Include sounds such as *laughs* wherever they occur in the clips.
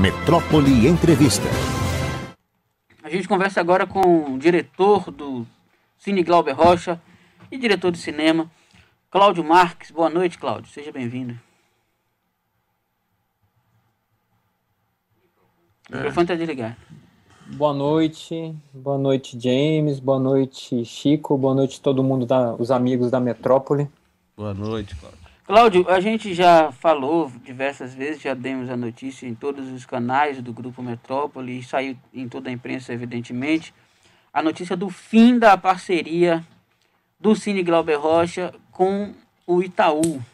Metrópole Entrevista. A gente conversa agora com o diretor do Cine Glauber Rocha e diretor de cinema, Cláudio Marques. Boa noite, Cláudio. Seja bem-vindo. É. O microfone está desligado. Boa noite, boa noite, James, boa noite, Chico, boa noite todo mundo, da, os amigos da Metrópole. Boa noite, Cláudio. Cláudio, a gente já falou diversas vezes, já demos a notícia em todos os canais do Grupo Metrópole saiu em toda a imprensa, evidentemente, a notícia do fim da parceria do Cine Glauber Rocha com o Itaú.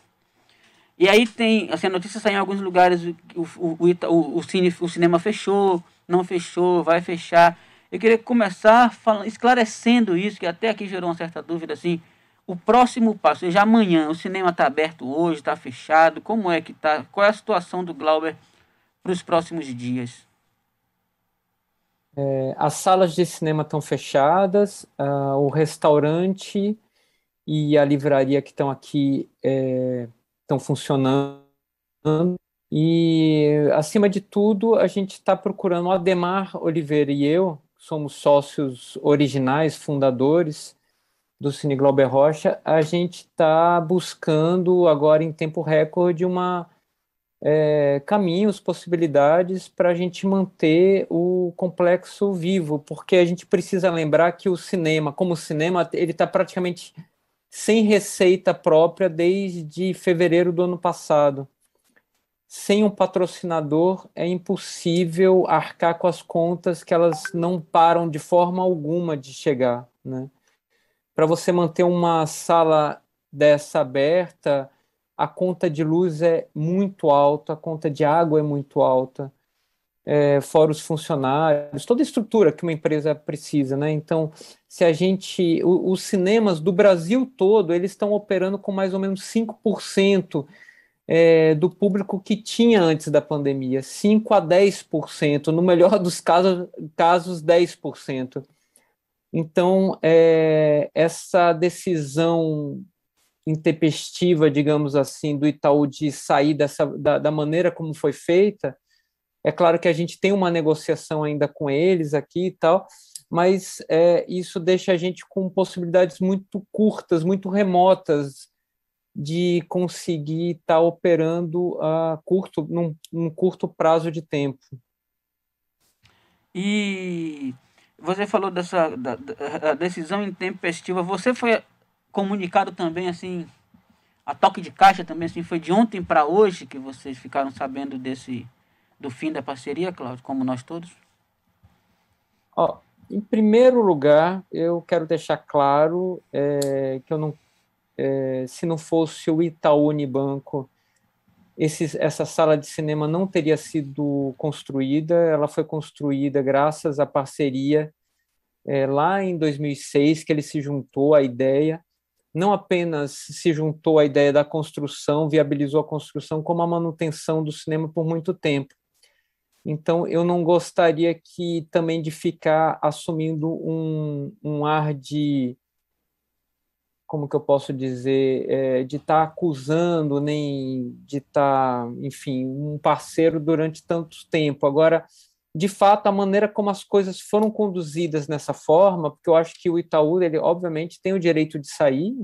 E aí tem, assim, a notícia saiu em alguns lugares, o, o, o, o, cine, o cinema fechou, não fechou, vai fechar. Eu queria começar falando, esclarecendo isso, que até aqui gerou uma certa dúvida, assim, o próximo passo, seja, amanhã, o cinema está aberto hoje, está fechado, como é que está, qual é a situação do Glauber para os próximos dias? É, as salas de cinema estão fechadas, uh, o restaurante e a livraria que estão aqui estão é, funcionando, e, acima de tudo, a gente está procurando, o Ademar Oliveira e eu, somos sócios originais, fundadores, do Cine Glauber Rocha, a gente está buscando agora em tempo recorde uma é, caminhos, possibilidades para a gente manter o complexo vivo, porque a gente precisa lembrar que o cinema, como cinema, ele está praticamente sem receita própria desde fevereiro do ano passado. Sem um patrocinador é impossível arcar com as contas que elas não param de forma alguma de chegar, né? para você manter uma sala dessa aberta, a conta de luz é muito alta, a conta de água é muito alta, é, fora os funcionários, toda a estrutura que uma empresa precisa, né? Então, se a gente, o, os cinemas do Brasil todo, eles estão operando com mais ou menos 5% é, do público que tinha antes da pandemia, 5 a 10%, no melhor *laughs* dos casos, casos 10%. Então, é, essa decisão intempestiva, digamos assim, do Itaú de sair dessa, da, da, maneira como foi feita, é claro que a gente tem uma negociação ainda com eles aqui e tal, mas é, isso deixa a gente com possibilidades muito curtas, muito remotas de conseguir estar tá operando a curto, num, num curto prazo de tempo. E você falou dessa da, da decisão intempestiva. Você foi comunicado também assim a toque de caixa também assim foi de ontem para hoje que vocês ficaram sabendo desse do fim da parceria, Cláudio, como nós todos? Ó, em primeiro lugar, eu quero deixar claro é, que eu não é, se não fosse o Itaú Unibanco esse, essa sala de cinema não teria sido construída, ela foi construída graças à parceria é, lá em 2006 que ele se juntou à ideia, não apenas se juntou à ideia da construção, viabilizou a construção, como a manutenção do cinema por muito tempo. Então, eu não gostaria que também de ficar assumindo um, um ar de como que eu posso dizer, é, de estar tá acusando, nem de estar, tá, enfim, um parceiro durante tanto tempo. Agora, de fato, a maneira como as coisas foram conduzidas nessa forma, porque eu acho que o Itaú, ele obviamente tem o direito de sair,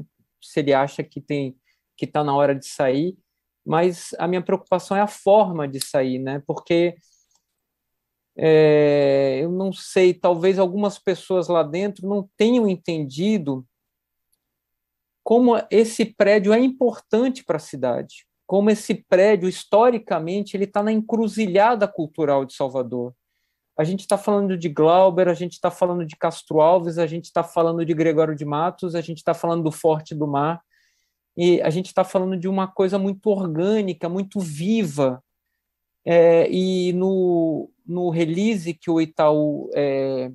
se ele acha que tem que está na hora de sair, mas a minha preocupação é a forma de sair, né? Porque é, eu não sei, talvez algumas pessoas lá dentro não tenham entendido como esse prédio é importante para a cidade, como esse prédio, historicamente, ele está na encruzilhada cultural de Salvador. A gente está falando de Glauber, a gente está falando de Castro Alves, a gente está falando de Gregório de Matos, a gente está falando do Forte do Mar, e a gente está falando de uma coisa muito orgânica, muito viva. É, e no, no release que o Itaú é,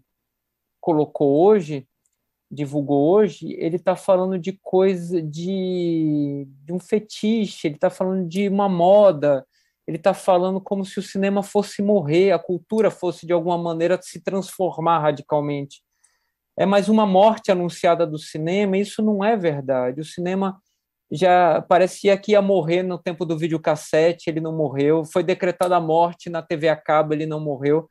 colocou hoje, divulgou hoje, ele está falando de coisa de, de um fetiche, ele está falando de uma moda, ele está falando como se o cinema fosse morrer, a cultura fosse de alguma maneira se transformar radicalmente. É mais uma morte anunciada do cinema, isso não é verdade. O cinema já parecia que ia morrer no tempo do videocassete, ele não morreu. Foi decretada a morte na TV a cabo, ele não morreu.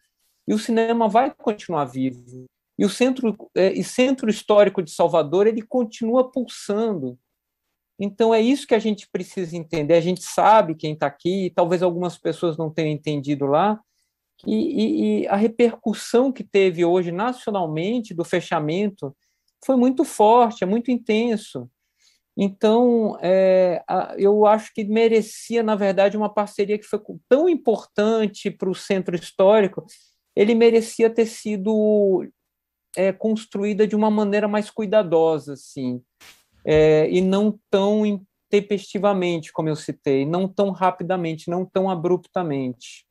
E o cinema vai continuar vivo. E o centro, é, e centro histórico de Salvador ele continua pulsando. Então é isso que a gente precisa entender. A gente sabe quem está aqui, talvez algumas pessoas não tenham entendido lá, e, e, e, a repercussão que teve hoje nacionalmente do fechamento foi muito forte, é muito intenso. Então, é, a, eu acho que merecia, na verdade, uma parceria que foi tão importante para o centro histórico, ele merecia ter sido é, construída de uma maneira mais cuidadosa, assim, é, e não tão tempestivamente, como eu citei, não tão rapidamente, não tão abruptamente.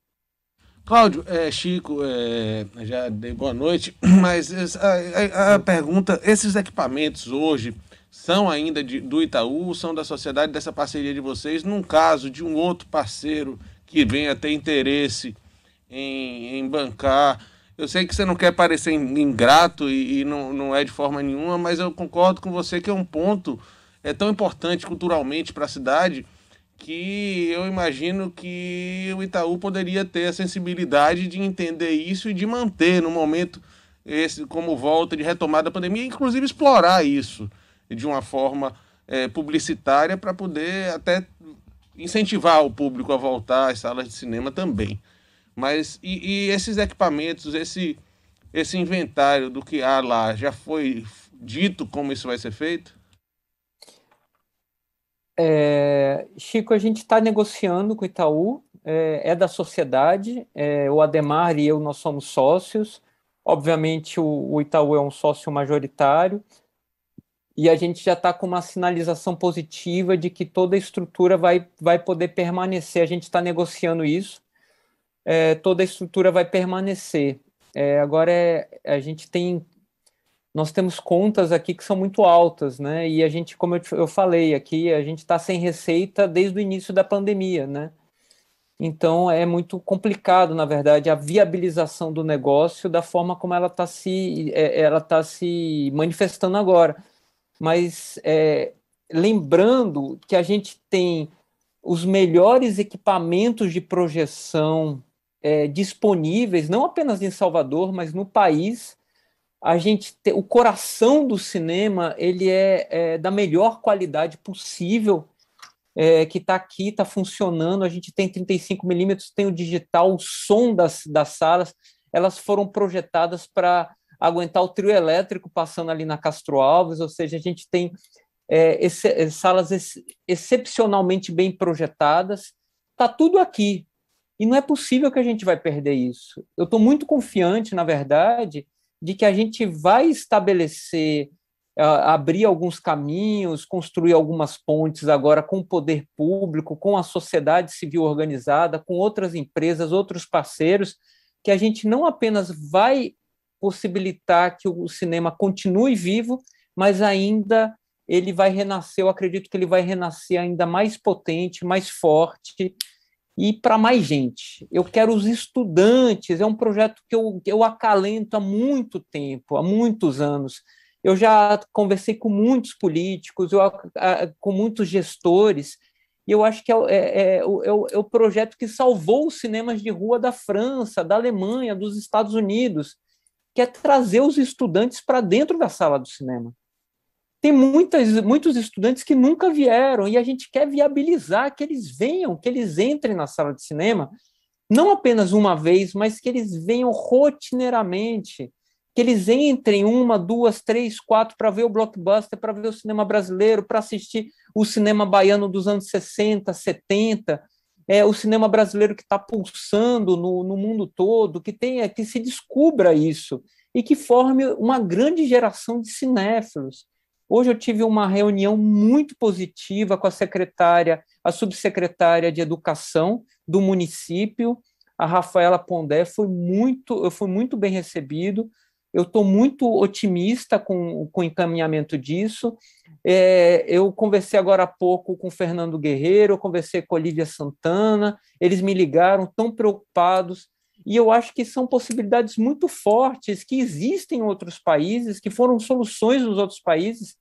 Cláudio, é, Chico, é, já dei boa noite, *clears throat* mas a, a, a pergunta: esses equipamentos hoje são ainda de, do Itaú, são da sociedade, dessa parceria de vocês? Num caso de um outro parceiro que venha ter interesse em, em bancar eu sei que você não quer parecer ingrato e, e não, não é de forma nenhuma, mas eu concordo com você que é um ponto é tão importante culturalmente para a cidade que eu imagino que o Itaú poderia ter a sensibilidade de entender isso e de manter no momento esse como volta de retomada da pandemia, inclusive explorar isso de uma forma é, publicitária para poder até incentivar o público a voltar às salas de cinema também. Mas e, e, esses equipamentos, esse esse inventário do que há lá, já foi dito como isso vai ser feito? É, Chico, a gente está negociando com o Itaú, é, é da sociedade, é, o Ademar e eu, nós somos sócios, obviamente o, o Itaú é um sócio majoritário, e a gente já está com uma sinalização positiva de que toda a estrutura vai, vai poder permanecer. A gente está negociando isso é, toda a estrutura vai permanecer. É, agora é, a gente tem nós temos contas aqui que são muito altas, né? E a gente, como eu, te, eu falei aqui, a gente está sem receita desde o início da pandemia, né? Então é muito complicado, na verdade, a viabilização do negócio da forma como ela está se, é, ela tá se manifestando agora. Mas é, lembrando que a gente tem os melhores equipamentos de projeção é, disponíveis, não apenas em Salvador, mas no país. A gente te, o coração do cinema ele é, é da melhor qualidade possível, é, que está aqui, está funcionando. A gente tem 35 milímetros, tem o digital, o som das, das salas, elas foram projetadas para aguentar o trio elétrico passando ali na Castro Alves, ou seja, a gente tem é, esse, salas ex, excepcionalmente bem projetadas. Está tudo aqui, e não é possível que a gente vai perder isso. Eu estou muito confiante, na verdade, de que a gente vai estabelecer, uh, abrir alguns caminhos, construir algumas pontes agora com o poder público, com a sociedade civil organizada, com outras empresas, outros parceiros, que a gente não apenas vai possibilitar que o cinema continue vivo, mas ainda ele vai renascer, eu acredito que ele vai renascer ainda mais potente, mais forte, e para mais gente. Eu quero os estudantes, é um projeto que eu, eu acalento há muito tempo, há muitos anos. Eu já conversei com muitos políticos, eu, com muitos gestores, e eu acho que é, é, é, é, o projeto que salvou os cinemas de rua da França, da Alemanha, dos Estados Unidos, que é trazer os estudantes para dentro da sala do cinema tem muitas, muitos estudantes que nunca vieram e a gente quer viabilizar que eles venham, que eles entrem na sala de cinema, não apenas uma vez, mas que eles venham rotineiramente, que eles entrem uma, duas, três, quatro para ver o blockbuster, para ver o cinema brasileiro, para assistir o cinema baiano dos anos 60, 70, é, o cinema brasileiro que está pulsando no, no mundo todo, que tenha que se descubra isso e que forme uma grande geração de cinéfilos Hoje eu tive uma reunião muito positiva com a secretária, a subsecretária de Educação do município, a Rafaela Pondé, foi muito, eu fui muito bem recebido. Eu estou muito otimista com, com o encaminhamento disso. É, eu conversei agora há pouco com o Fernando Guerreiro, eu conversei com a Olivia Santana, eles me ligaram tão preocupados e eu acho que são possibilidades muito fortes que existem em outros países, que foram soluções nos outros países,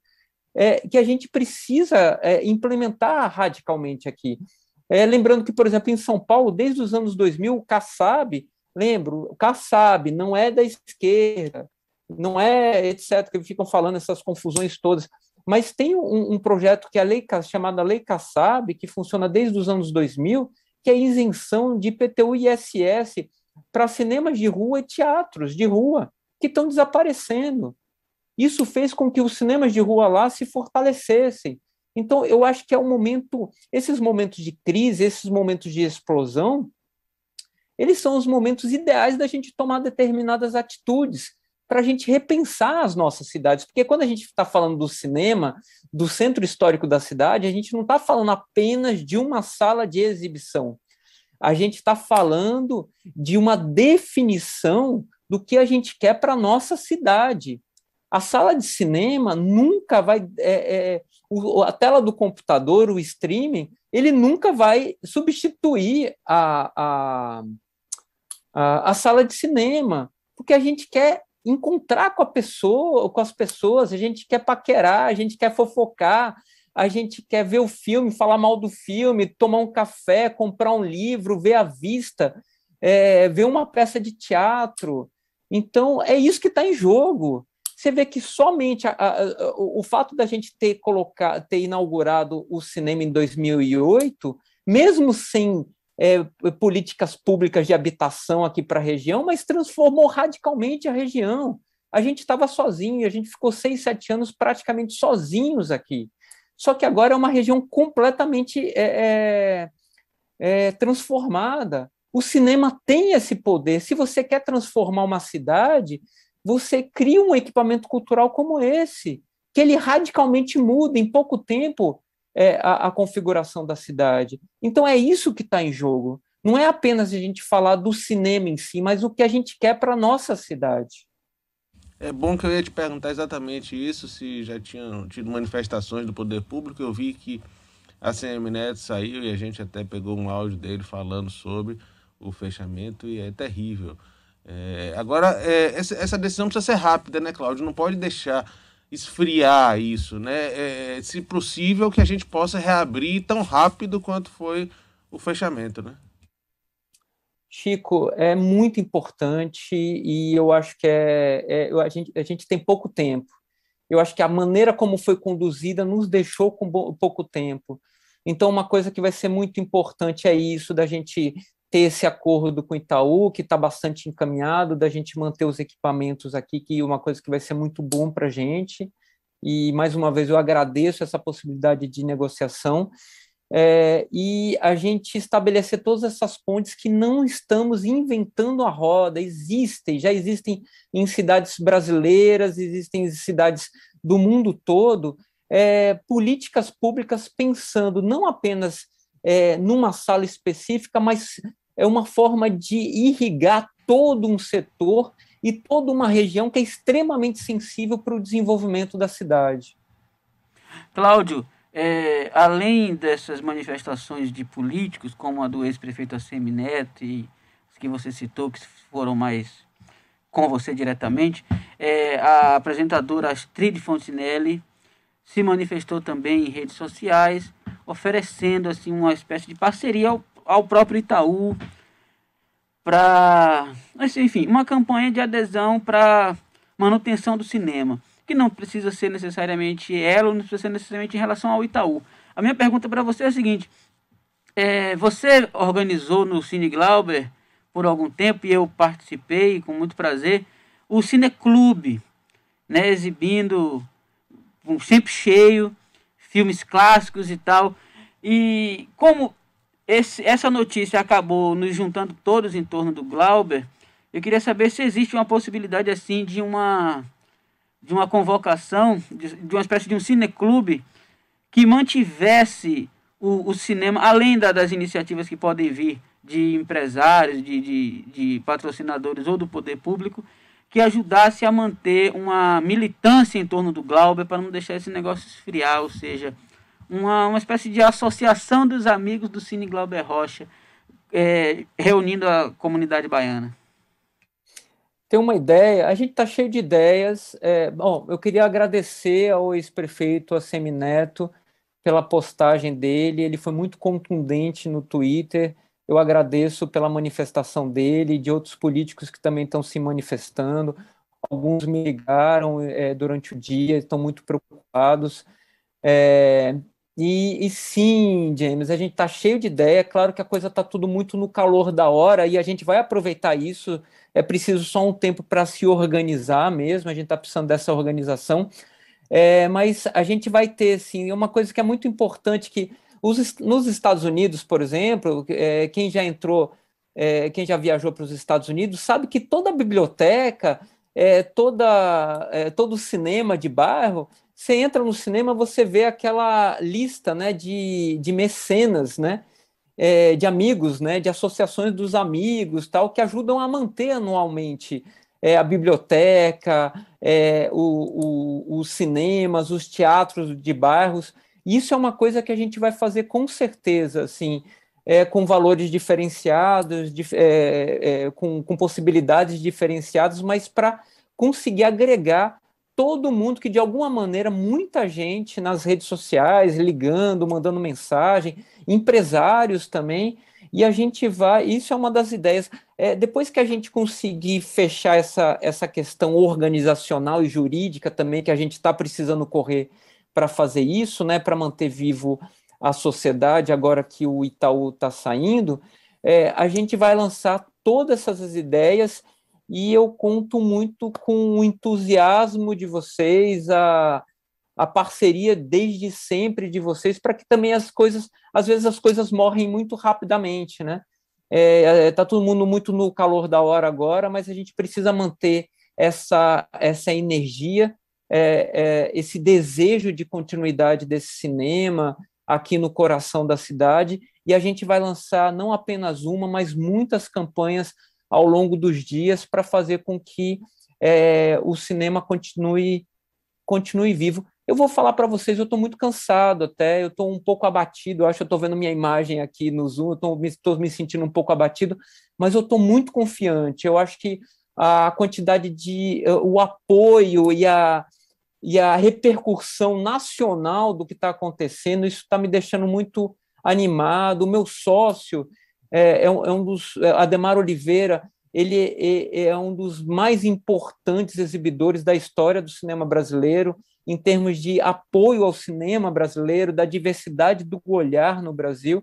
é, que a gente precisa é, implementar radicalmente aqui. É, lembrando que, por exemplo, em São Paulo, desde os anos 2000, o Kassab, lembro, o Kassab não é da esquerda, não é, etc., que ficam falando essas confusões todas. Mas tem um, um projeto que é a lei, chamada Lei Kassab, que funciona desde os anos 2000, que é isenção de IPTU e ISS para cinemas de rua e teatros de rua, que estão desaparecendo. Isso fez com que os cinemas de rua lá se fortalecessem. Então, eu acho que é um momento, esses momentos de crise, esses momentos de explosão, eles são os momentos ideais da gente tomar determinadas atitudes para a gente repensar as nossas cidades, porque quando a gente está falando do cinema, do centro histórico da cidade, a gente não está falando apenas de uma sala de exibição a gente está falando de uma definição do que a gente quer para a nossa cidade. A sala de cinema nunca vai. É, é, o, a tela do computador, o streaming, ele nunca vai substituir a, a, a, a sala de cinema, porque a gente quer encontrar com a pessoa, com as pessoas, a gente quer paquerar, a gente quer fofocar, a gente quer ver o filme, falar mal do filme, tomar um café, comprar um livro, ver a vista, é, ver uma peça de teatro. Então, é isso que está em jogo. Você vê que somente a, a, a, o fato da gente ter, colocado, ter inaugurado o cinema em 2008, mesmo sem é, políticas públicas de habitação aqui para a região, mas transformou radicalmente a região. A gente estava sozinho, a gente ficou seis, sete anos praticamente sozinhos aqui. Só que agora é uma região completamente é, é, é, transformada. O cinema tem esse poder. Se você quer transformar uma cidade, você cria um equipamento cultural como esse, que ele radicalmente muda em pouco tempo é, a, a configuração da cidade. Então é isso que está em jogo. Não é apenas a gente falar do cinema em si, mas o que a gente quer para a nossa cidade. É bom que eu ia te perguntar exatamente isso, se já tinham tido manifestações do poder público. Eu vi que a CM Neto saiu e a gente até pegou um áudio dele falando sobre o fechamento e é terrível. É, agora, é, essa, essa, decisão precisa ser rápida, né, Cláudio? Não pode deixar esfriar isso, né? É, é se possível, que a gente possa reabrir tão rápido quanto foi o fechamento, né? Chico, é muito importante e eu acho que é, é a, gente, a gente tem pouco tempo. Eu acho que a maneira como foi conduzida nos deixou com pouco tempo. Então, uma coisa que vai ser muito importante é isso, da gente ter esse acordo com o Itaú, que está bastante encaminhado, da gente manter os equipamentos aqui, que é uma coisa que vai ser muito bom para a gente. E, mais uma vez, eu agradeço essa possibilidade de negociação é, e a gente estabelecer todas essas pontes que não estamos inventando a roda, existem, já existem em cidades brasileiras, existem em cidades do mundo todo, é, políticas públicas pensando não apenas é, numa sala específica, mas é uma forma de irrigar todo um setor e toda uma região que é extremamente sensível para o desenvolvimento da cidade. Cláudio, é, além dessas manifestações de políticos, como a do ex-prefeito Assemineto e que você citou, que foram mais com você diretamente, é, a apresentadora Astrid Fontinelli se manifestou também em redes sociais, oferecendo assim uma espécie de parceria ao, ao próprio Itaú para, assim, enfim, uma campanha de adesão para manutenção do cinema que não precisa ser necessariamente ela, ou não precisa ser necessariamente em relação ao Itaú. A minha pergunta para você é a seguinte: é, você organizou no Cine Glauber por algum tempo e eu participei com muito prazer o Cineclube, né, exibindo sempre cheio filmes clássicos e tal. E como esse, essa notícia acabou nos juntando todos em torno do Glauber, eu queria saber se existe uma possibilidade assim de uma de uma convocação, de, uma espécie de um cineclube que mantivesse o, o cinema, além da, das iniciativas que podem vir de empresários, de, de, de patrocinadores ou do poder público, que ajudasse a manter uma militância em torno do Glauber para não deixar esse negócio esfriar, ou seja, uma, uma espécie de associação dos amigos do Cine Glauber Rocha, é, reunindo a comunidade baiana tem uma ideia, a gente está cheio de ideias. É, bom, eu queria agradecer ao ex-prefeito Assemi Neto pela postagem dele, ele foi muito contundente no Twitter. Eu agradeço pela manifestação dele e de outros políticos que também estão se manifestando. Alguns me ligaram é, durante o dia, estão muito preocupados. É, e, e, sim, James, a gente está cheio de ideia. Claro que a coisa está tudo muito no calor da hora e a gente vai aproveitar isso é preciso só um tempo para se organizar mesmo, a gente está precisando dessa organização, é, mas a gente vai ter, sim, uma coisa que é muito importante, que os, nos Estados Unidos, por exemplo, é, quem já entrou, é, quem já viajou para os Estados Unidos, sabe que toda biblioteca, é, toda, é, todo cinema de bairro, você entra no cinema, você vê aquela lista né, de, de mecenas, né? é, de amigos, né, de associações dos amigos, tal, que ajudam a manter anualmente é, a biblioteca, é, o, o, os cinemas, os teatros de bairros. Isso é uma coisa que a gente vai fazer com certeza, assim, é, com valores diferenciados, dif é, é, com, com possibilidades diferenciadas, mas para conseguir agregar todo mundo que, de alguma maneira, muita gente nas redes sociais, ligando, mandando mensagem, empresários também, e a gente vai. Isso é uma das ideias. É, depois que a gente conseguir fechar essa, essa questão organizacional e jurídica também, que a gente está precisando correr para fazer isso, né, para manter vivo a sociedade, agora que o Itaú está saindo, é, a gente vai lançar todas essas ideias e eu conto muito com o entusiasmo de vocês, a, a parceria desde sempre de vocês, para que também as coisas, às vezes as coisas morrem muito rapidamente, né? É, é tá todo mundo muito no calor da hora agora, mas a gente precisa manter essa, essa energia, é, é, esse desejo de continuidade desse cinema aqui no coração da cidade, e a gente vai lançar não apenas uma, mas muitas campanhas ao longo dos dias para fazer com que é, o cinema continue continue vivo. Eu vou falar para vocês, eu estou muito cansado até, eu estou um pouco abatido, eu acho que estou vendo minha imagem aqui no Zoom, eu estou me sentindo um pouco abatido, mas eu estou muito confiante, eu acho que a quantidade de, eh, o apoio e a, e a repercussão nacional do que está acontecendo, isso está me deixando muito animado, o meu sócio, é, é, um, é um dos. É, Ademar Oliveira, ele é, é um dos mais importantes exibidores da história do cinema brasileiro, em termos de apoio ao cinema brasileiro, da diversidade do olhar no Brasil.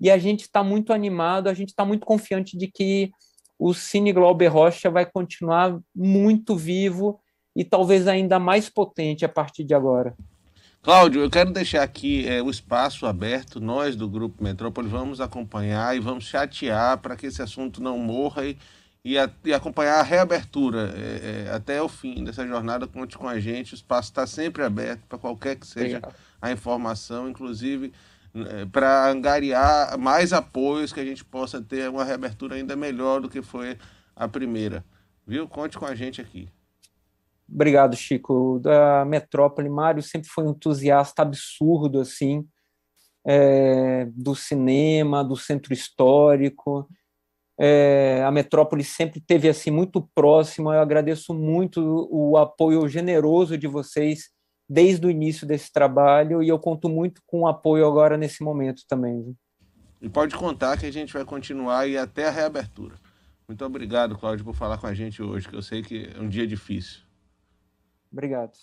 E a gente está muito animado, a gente está muito confiante de que o Cine Glauber Rocha vai continuar muito vivo e talvez ainda mais potente a partir de agora. Cláudio, eu quero deixar aqui é, o espaço aberto. Nós do Grupo Metrópole vamos acompanhar e vamos chatear para que esse assunto não morra e, e, a, e acompanhar a reabertura é, é, até o fim dessa jornada. Conte com a gente. O espaço está sempre aberto para qualquer que seja a informação, inclusive é, para angariar mais apoios que a gente possa ter uma reabertura ainda melhor do que foi a primeira. Viu? Conte com a gente aqui. Obrigado, Chico. Da Metrópole, Mário sempre foi um entusiasta absurdo, assim, é, do cinema, do centro histórico. É, a Metrópole sempre teve assim muito próximo. Eu agradeço muito o apoio generoso de vocês desde o início desse trabalho e eu conto muito com o apoio agora nesse momento também. Viu? E pode contar que a gente vai continuar e até a reabertura. Muito obrigado, Cláudio, por falar com a gente hoje, que eu sei que é um dia difícil. Obrigado.